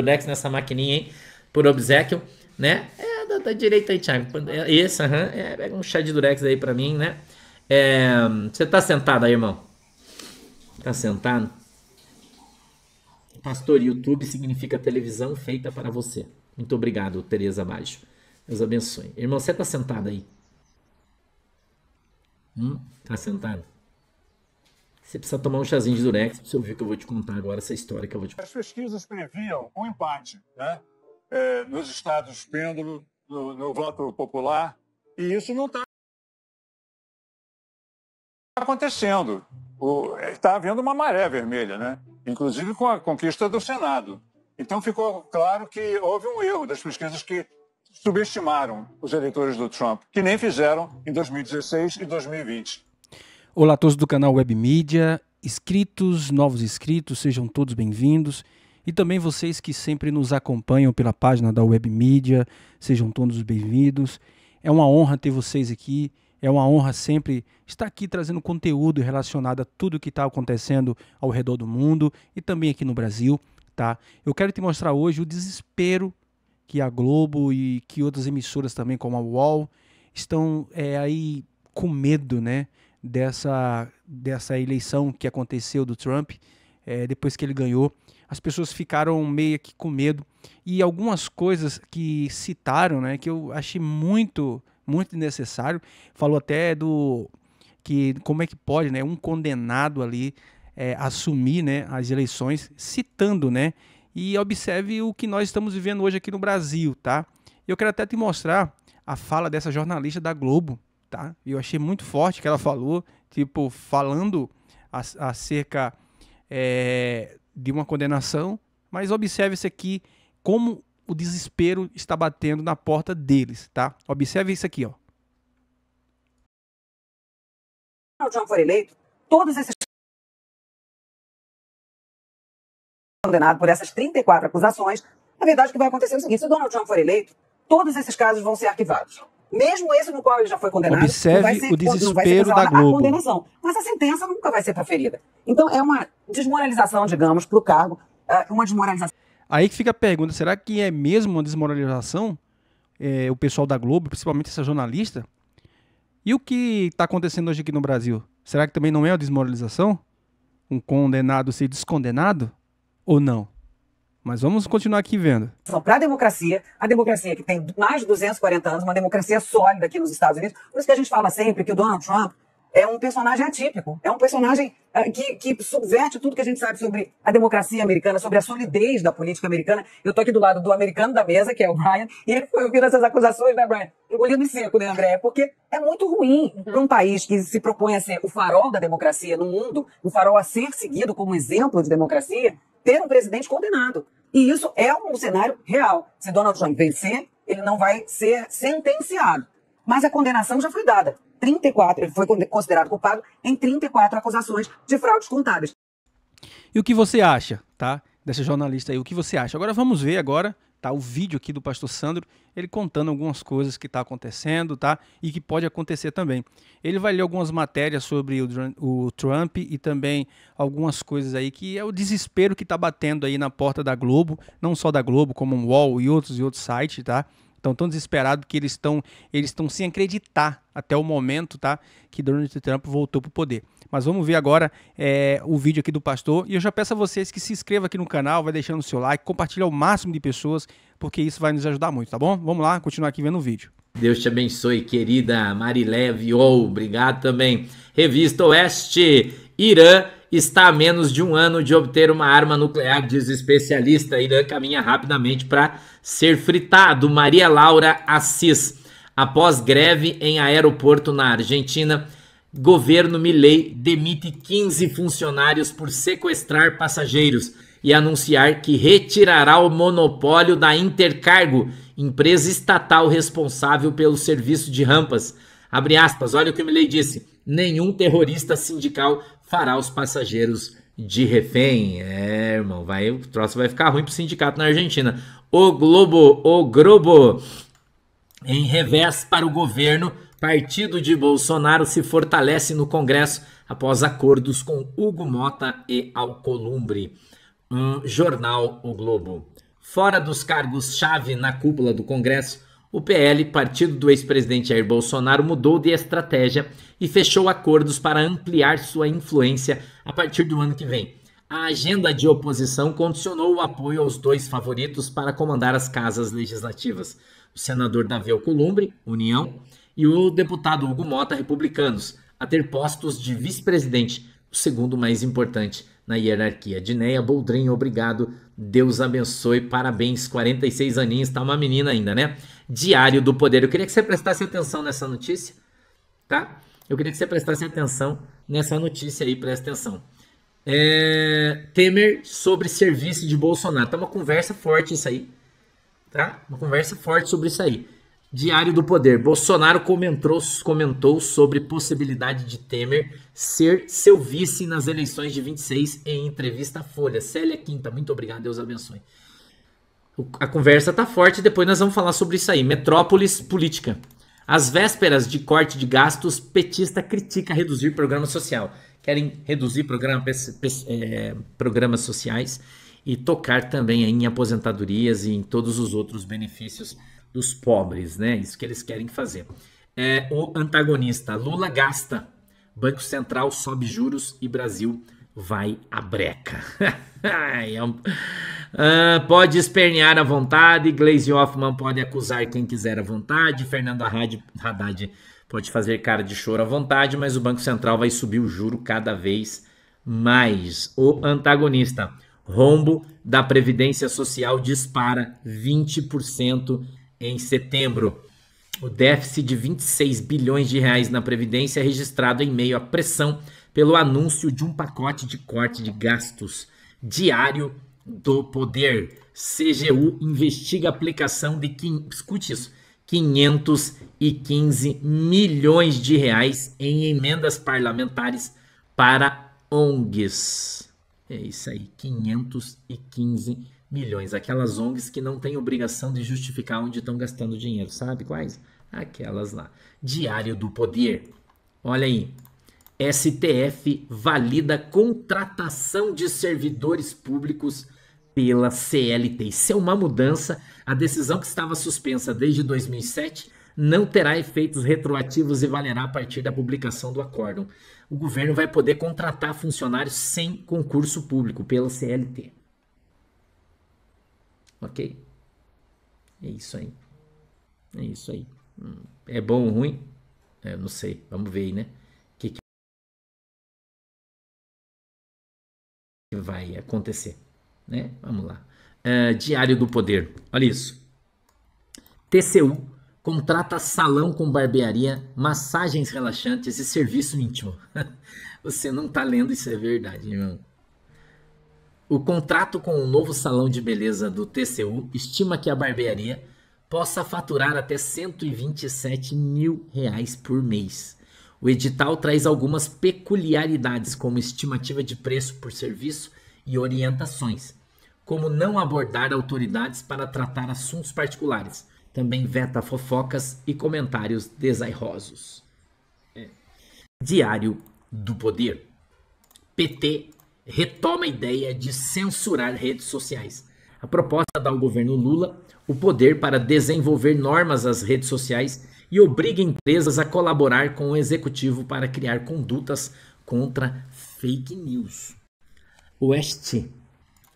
Durex nessa maquininha, hein? Por obsequio, né? É da, da direita aí, Thiago. É esse, aham. Uhum, é, pega um chá de Durex aí pra mim, né? É, você tá sentado aí, irmão? Tá sentado? Pastor, YouTube significa televisão feita para você. Muito obrigado, Tereza Baixo. Deus abençoe. Irmão, você tá sentado aí? Hum? Tá sentado? Você precisa tomar um chazinho de durex pra você ouvir que eu vou te contar agora essa história que eu vou te As pesquisas previam um empate, né? É, nos estados pêndulo, no, no voto popular, e isso não está acontecendo. Está eh, havendo uma maré vermelha, né? inclusive com a conquista do Senado. Então ficou claro que houve um erro das pesquisas que subestimaram os eleitores do Trump, que nem fizeram em 2016 e 2020. Olá a todos do canal Web Mídia, inscritos, novos inscritos, sejam todos bem-vindos. E também vocês que sempre nos acompanham pela página da Web Mídia, sejam todos bem-vindos. É uma honra ter vocês aqui, é uma honra sempre estar aqui trazendo conteúdo relacionado a tudo que está acontecendo ao redor do mundo e também aqui no Brasil, tá? Eu quero te mostrar hoje o desespero que a Globo e que outras emissoras também, como a UOL, estão é, aí com medo, né? dessa, dessa eleição que aconteceu do Trump, é, depois que ele ganhou, as pessoas ficaram meio que com medo. E algumas coisas que citaram, né, que eu achei muito, muito necessário, falou até do que como é que pode, né, um condenado ali é, assumir, né, as eleições, citando, né, e observe o que nós estamos vivendo hoje aqui no Brasil, tá? Eu quero até te mostrar a fala dessa jornalista da Globo, tá? eu achei muito forte que ela falou, tipo, falando acerca é, de uma condenação, mas observe isso aqui como o desespero está batendo na porta deles, tá? Observe isso aqui, ó. Donald Trump for eleito, todos esses condenados por essas 34 acusações, a verdade o é que vai acontecer é o seguinte, se o Donald Trump for eleito, todos esses casos vão ser arquivados mesmo esse no qual ele já foi condenado, observe ser, o desespero da Globo. condenação. Mas a sentença nunca vai ser proferida. Então é uma desmoralização, digamos, para o cargo, é uma desmoralização. Aí que fica a pergunta: será que é mesmo uma desmoralização? É, o pessoal da Globo, principalmente essa jornalista? E o que está acontecendo hoje aqui no Brasil? Será que também não é uma desmoralização? Um condenado ser descondenado? Ou não? Mas vamos continuar aqui vendo. Então, Para a democracia, a democracia que tem mais de 240 anos, uma democracia sólida aqui nos Estados Unidos, por isso que a gente fala sempre que o Donald Trump é um personagem atípico, é um personagem ah, que, que, subverte tudo que a gente sabe sobre a democracia americana, sobre a solidez da política americana. Eu tô aqui do lado do americano da mesa, que é o Brian, e ele foi ouvindo essas acusações, né, Brian? Engolindo em seco, né, André? Porque é muito ruim uhum. para um país que se propõe a ser o farol da democracia no mundo, o farol a ser seguido como exemplo de democracia, ter um presidente condenado. E isso é um cenário real. Se Donald Trump vencer, ele não vai ser sentenciado. Mas a condenação já foi dada 34, ele foi considerado culpado em 34 acusações de fraudes contábeis. E o que você acha, tá? Dessa jornalista aí, o que você acha? Agora vamos ver agora, tá? O vídeo aqui do pastor Sandro, ele contando algumas coisas que tá acontecendo, tá? E que pode acontecer também. Ele vai ler algumas matérias sobre o, Trump e também algumas coisas aí que é o desespero que tá batendo aí na porta da Globo, não só da Globo, como o UOL e outros e outros sites, tá? Estão tão desesperados que eles estão eles estão sem acreditar até o momento tá, que Donald Trump voltou para o poder. Mas vamos ver agora é, o vídeo aqui do pastor. E eu já peço a vocês que se inscreva aqui no canal, vai deixando o seu like, compartilha ao máximo de pessoas, porque isso vai nos ajudar muito, tá bom? Vamos lá, continuar aqui vendo o vídeo. Deus te abençoe, querida Marilé Viol. Obrigado também. Revista Oeste, Irã está a menos de um ano de obter uma arma nuclear, diz o especialista. Irã caminha rapidamente para ser fritado. Maria Laura Assis. Após greve em aeroporto na Argentina, governo Milei demite 15 funcionários por sequestrar passageiros e anunciar que retirará o monopólio da Intercargo, empresa estatal responsável pelo serviço de rampas. Abre aspas, olha o que o Milley disse: nenhum terrorista sindical fará os passageiros de refém. É, irmão, vai, o troço vai ficar ruim pro sindicato na Argentina. O Globo, o Globo, em revés para o governo, partido de Bolsonaro se fortalece no Congresso após acordos com Hugo Mota e Alcolumbre. Um jornal O Globo. Fora dos cargos-chave na cúpula do Congresso, o PL, partido do ex-presidente Jair Bolsonaro, mudou de estratégia e fechou acordos para ampliar sua influência a partir do ano que vem. A agenda de oposição condicionou o apoio aos dois favoritos para comandar as casas legislativas: o senador Davi Alcolumbre, União, e o deputado Hugo Mota, Republicanos, a ter postos de vice-presidente, o segundo mais importante na hierarquia. Dineia Boldrin, obrigado. Deus abençoe, parabéns. 46 aninhos, tá uma menina ainda, né? Diário do Poder. Eu queria que você prestasse atenção nessa notícia, tá? Eu queria que você prestasse atenção nessa notícia aí, presta atenção. É... Temer sobre serviço de Bolsonaro. Tá uma conversa forte isso aí, tá? Uma conversa forte sobre isso aí. Diário do Poder. Bolsonaro comentou, comentou sobre possibilidade de Temer ser seu vice nas eleições de 26 em entrevista à Folha. Célia Quinta, muito obrigado, Deus abençoe. a conversa tá forte, depois nós vamos falar sobre isso aí. Metrópolis Política. Às vésperas de corte de gastos, petista critica reduzir programa social. Querem reduzir programa, é, programas sociais e tocar também em aposentadorias e em todos os outros benefícios dos pobres, né? Isso que eles querem fazer. É, o antagonista Lula gasta, Banco Central sobe juros e Brasil vai à breca. é um... Uh, pode espernear à vontade, Glaze Hoffman pode acusar quem quiser à vontade, Fernando Haddad, Haddad pode fazer cara de choro à vontade, mas o Banco Central vai subir o juro cada vez mais. O antagonista, rombo da Previdência Social dispara 20% em setembro. O déficit de 26 bilhões de reais na Previdência é registrado em meio à pressão pelo anúncio de um pacote de corte de gastos diário do poder. CGU investiga a aplicação de escute isso, 515 milhões de reais em emendas parlamentares para ONGs. É isso aí, 515 milhões milhões, aquelas ONGs que não têm obrigação de justificar onde estão gastando dinheiro, sabe quais? Aquelas lá. Diário do Poder. Olha aí. STF valida contratação de servidores públicos pela CLT. Isso é uma mudança. A decisão que estava suspensa desde 2007 não terá efeitos retroativos e valerá a partir da publicação do acórdão. O governo vai poder contratar funcionários sem concurso público pela CLT. Ok? É isso aí. É isso aí. Hum, é bom ou ruim? É, não sei. Vamos ver aí, né? O que, que vai acontecer. Né? Vamos lá. É, Diário do Poder. Olha isso. TCU contrata salão com barbearia, massagens relaxantes e serviço íntimo. Você não tá lendo isso, é verdade, irmão. O contrato com o novo salão de beleza do TCU estima que a barbearia possa faturar até 127 mil reais por mês. O edital traz algumas peculiaridades, como estimativa de preço por serviço e orientações, como não abordar autoridades para tratar assuntos particulares. Também veta fofocas e comentários desairosos. É. Diário do Poder. PT retoma a ideia de censurar redes sociais. A proposta dá ao governo Lula o poder para desenvolver normas às redes sociais e obriga empresas a colaborar com o executivo para criar condutas contra fake news. Oeste.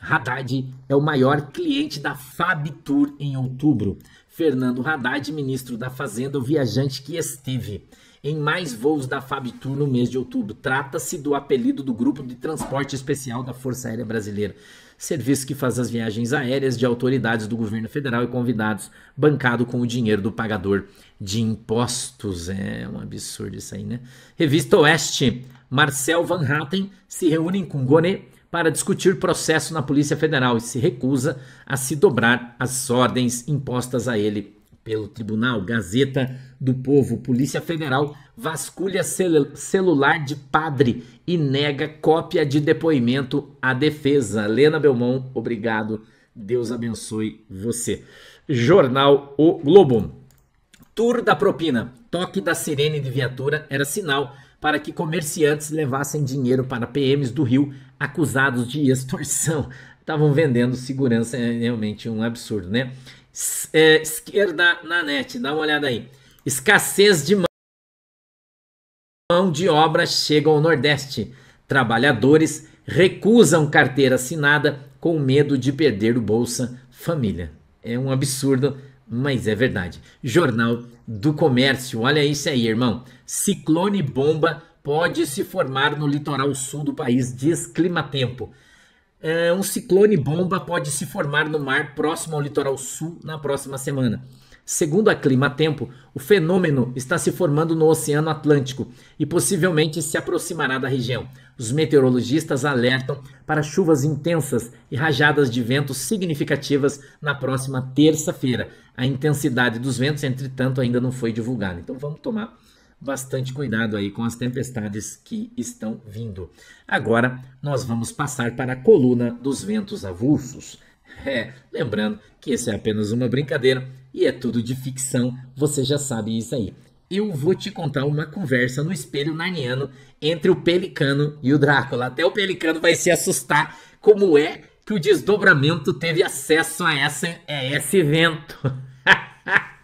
Haddad é o maior cliente da Fabtur em outubro. Fernando Haddad, ministro da Fazenda, o viajante que esteve em mais voos da Fabtur no mês de outubro. Trata-se do apelido do Grupo de Transporte Especial da Força Aérea Brasileira, serviço que faz as viagens aéreas de autoridades do governo federal e convidados, bancado com o dinheiro do pagador de impostos. É um absurdo isso aí, né? Revista Oeste, Marcel Van Hatten se reúne com Gonet para discutir processo na Polícia Federal e se recusa a se dobrar às ordens impostas a ele pelo Tribunal Gazeta do Povo, Polícia Federal vasculha cel celular de padre e nega cópia de depoimento à defesa. Lena Belmont, obrigado. Deus abençoe você. Jornal O Globo. Tour da propina. Toque da sirene de viatura era sinal para que comerciantes levassem dinheiro para PMs do Rio acusados de extorsão. Estavam vendendo segurança, é realmente um absurdo, né? é, esquerda na net, dá uma olhada aí. Escassez de mão de obra chega ao Nordeste. Trabalhadores recusam carteira assinada com medo de perder o Bolsa Família. É um absurdo, mas é verdade. Jornal do Comércio, olha isso aí, irmão. Ciclone bomba pode se formar no litoral sul do país, diz Climatempo. Tempo é, um ciclone bomba pode se formar no mar próximo ao litoral sul na próxima semana. Segundo a Clima Tempo, o fenômeno está se formando no Oceano Atlântico e possivelmente se aproximará da região. Os meteorologistas alertam para chuvas intensas e rajadas de ventos significativas na próxima terça-feira. A intensidade dos ventos, entretanto, ainda não foi divulgada. Então vamos tomar bastante cuidado aí com as tempestades que estão vindo. Agora nós vamos passar para a coluna dos ventos avulsos. É, lembrando que isso é apenas uma brincadeira e é tudo de ficção, você já sabe isso aí. Eu vou te contar uma conversa no espelho narniano entre o Pelicano e o Drácula. Até o Pelicano vai se assustar como é que o desdobramento teve acesso a, essa, a esse evento.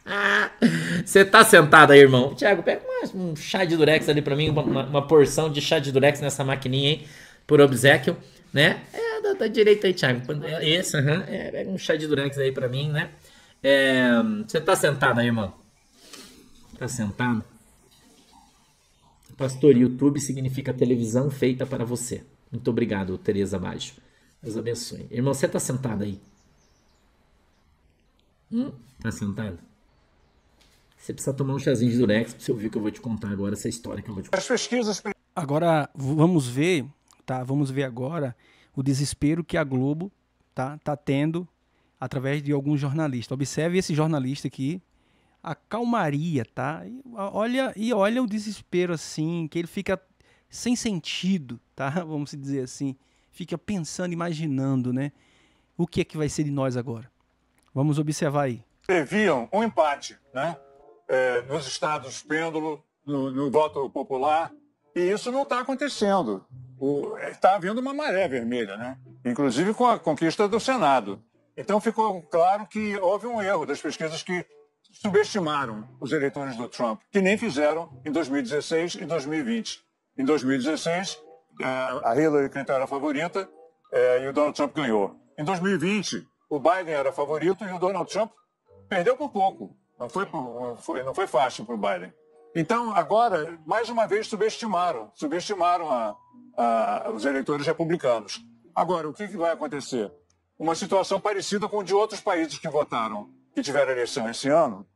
Você tá sentado aí, irmão? Tiago, pega mais um chá de durex ali para mim, uma, uma, porção de chá de durex nessa maquininha, hein? Por obsequio, né? É, da, da direita aí, Tiago. É esse, aham. Uhum. É, pega um chá de durex aí para mim, né? É, você é, tá sentado aí, irmão? Tá sentado? Pastor, YouTube significa televisão feita para você. Muito obrigado, Tereza Baixo. Deus abençoe. Irmão, você tá sentado aí? Hum? Tá sentado? Você precisa tomar um chazinho de durex pra você ouvir que eu vou te contar agora essa história que eu vou te contar. As pesquisas... Agora, vamos ver, tá? Vamos ver agora o desespero que a Globo tá, tá tendo através de algum jornalista. Observe esse jornalista aqui, a calmaria, tá? E olha, e olha o desespero assim, que ele fica sem sentido, tá? Vamos dizer assim, fica pensando, imaginando, né? O que é que vai ser de nós agora? Vamos observar aí. Previam um empate, né? é, nos estados pêndulo, no, no voto popular, e isso não está acontecendo. Está é, havendo uma maré vermelha, né? inclusive com a conquista do Senado. Então ficou claro que houve um erro das pesquisas que subestimaram os eleitores do Trump, que nem fizeram em 2016 e 2020. Em 2016, é, a Hillary Clinton era a favorita é, e o Donald Trump ganhou. Em 2020, o Biden era favorito e o Donald Trump perdeu por pouco. Não foi, não foi, não foi fácil para o Biden. Então, agora, mais uma vez, subestimaram, subestimaram a, a, os eleitores republicanos. Agora, o que, que vai acontecer? Uma situação parecida com a de outros países que votaram, que tiveram eleição esse ano,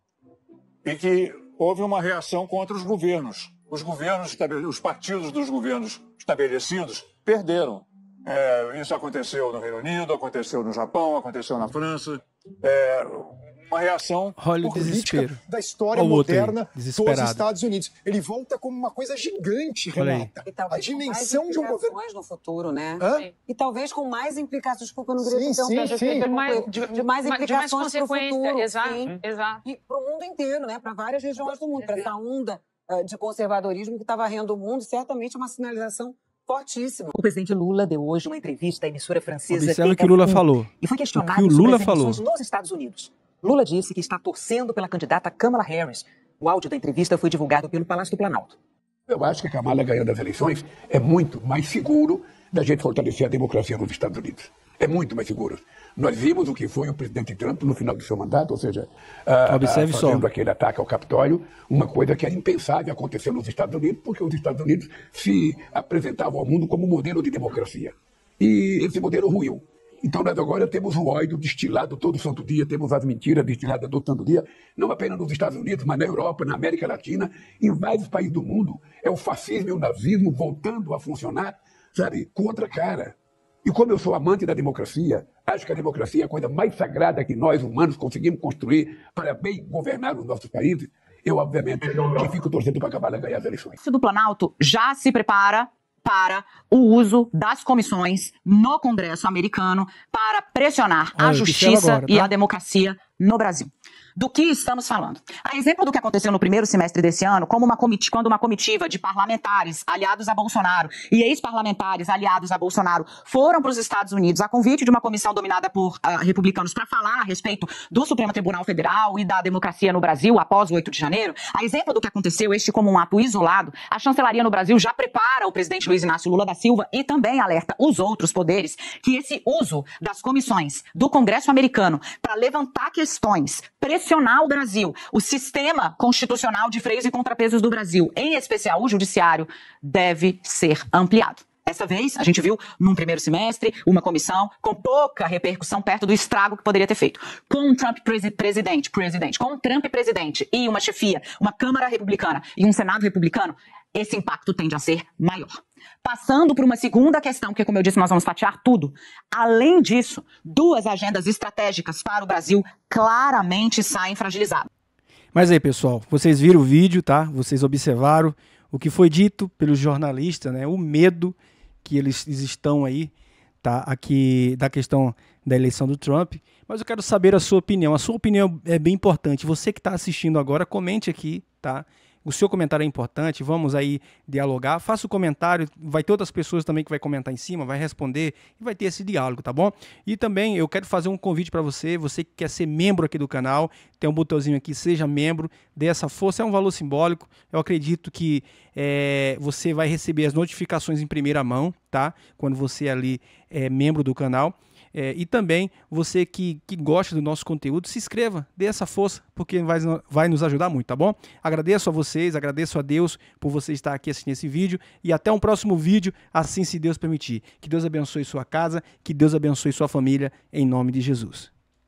e que houve uma reação contra os governos. Os governos, os partidos dos governos estabelecidos perderam. É, isso aconteceu no Reino Unido, aconteceu no Japão, aconteceu na França. É, uma reação Olha o desespero. da história moderna dos Estados Unidos. Ele volta como uma coisa gigante, Renata. A dimensão de um governo no futuro, né? Hã? E talvez com mais implicações, desculpa, eu não queria sim, sim, assim, sim. De, mais, de, de mais implicações para o futuro. Exato, sim. exato. E para o mundo inteiro, né? Para várias regiões do mundo, para essa onda eh, de conservadorismo que está varrendo o mundo, certamente é uma sinalização fortíssimo. O presidente Lula deu hoje uma entrevista à emissora francesa. Observe o que o Lula falou. E foi questionado o que o Lula falou. nos Estados Unidos. Lula disse que está torcendo pela candidata Kamala Harris. O áudio da entrevista foi divulgado pelo Palácio do Planalto. Eu acho que a Kamala ganhando as eleições é muito mais seguro da gente fortalecer a democracia nos Estados Unidos. É muito mais seguro. Nós vimos o que foi o presidente Trump no final do seu mandato, ou seja, ah, ah, Observe a, fazendo só. aquele ataque ao Capitólio, uma coisa que é impensável acontecer nos Estados Unidos, porque os Estados Unidos se apresentavam ao mundo como modelo de democracia. E esse modelo ruiu. Então, nós agora temos o ódio destilado todo santo dia, temos as mentiras destiladas todo santo dia, não apenas nos Estados Unidos, mas na Europa, na América Latina, em vários países do mundo. É o fascismo e o nazismo voltando a funcionar, sabe, com outra cara. E como eu sou amante da democracia, acho que a democracia é a coisa mais sagrada que nós, humanos, conseguimos construir para bem governar os nossos países, eu, obviamente, que fico torcendo para acabar de ganhar as eleições. O do Planalto já se prepara para o uso das comissões no Congresso americano para pressionar Olha, a justiça agora, tá? e a democracia no Brasil do que estamos falando. A exemplo do que aconteceu no primeiro semestre desse ano, como uma quando uma comitiva de parlamentares aliados a Bolsonaro e ex-parlamentares aliados a Bolsonaro foram para os Estados Unidos a convite de uma comissão dominada por uh, republicanos para falar a respeito do Supremo Tribunal Federal e da democracia no Brasil após o 8 de janeiro, a exemplo do que aconteceu, este como um ato isolado, a chancelaria no Brasil já prepara o presidente Luiz Inácio Lula da Silva e também alerta os outros poderes que esse uso das comissões do Congresso americano para levantar questões pressionantes constitucional do Brasil, o sistema constitucional de freios e contrapesos do Brasil, em especial o judiciário, deve ser ampliado. Dessa vez, a gente viu num primeiro semestre uma comissão com pouca repercussão perto do estrago que poderia ter feito. Com um Trump presi presidente, presidente, com Trump presidente e uma chefia, uma Câmara republicana e um Senado republicano, esse impacto tende a ser maior. Passando para uma segunda questão, que, como eu disse, nós vamos fatiar tudo. Além disso, duas agendas estratégicas para o Brasil claramente saem fragilizadas. Mas aí, pessoal, vocês viram o vídeo, tá? Vocês observaram o que foi dito pelos jornalistas, né? O medo que eles estão aí, tá? Aqui da questão da eleição do Trump. Mas eu quero saber a sua opinião. A sua opinião é bem importante. Você que está assistindo agora, comente aqui, tá? O seu comentário é importante, vamos aí dialogar. Faça o comentário, vai ter outras pessoas também que vai comentar em cima, vai responder e vai ter esse diálogo, tá bom? E também eu quero fazer um convite para você, você que quer ser membro aqui do canal, tem um botãozinho aqui, seja membro, dê essa força, é um valor simbólico. Eu acredito que é, você vai receber as notificações em primeira mão, tá? Quando você ali é membro do canal. É, e também você que, que gosta do nosso conteúdo, se inscreva, dê essa força, porque vai, vai nos ajudar muito, tá bom? Agradeço a vocês, agradeço a Deus por você estar aqui assistindo esse vídeo e até um próximo vídeo, assim se Deus permitir. Que Deus abençoe sua casa, que Deus abençoe sua família, em nome de Jesus.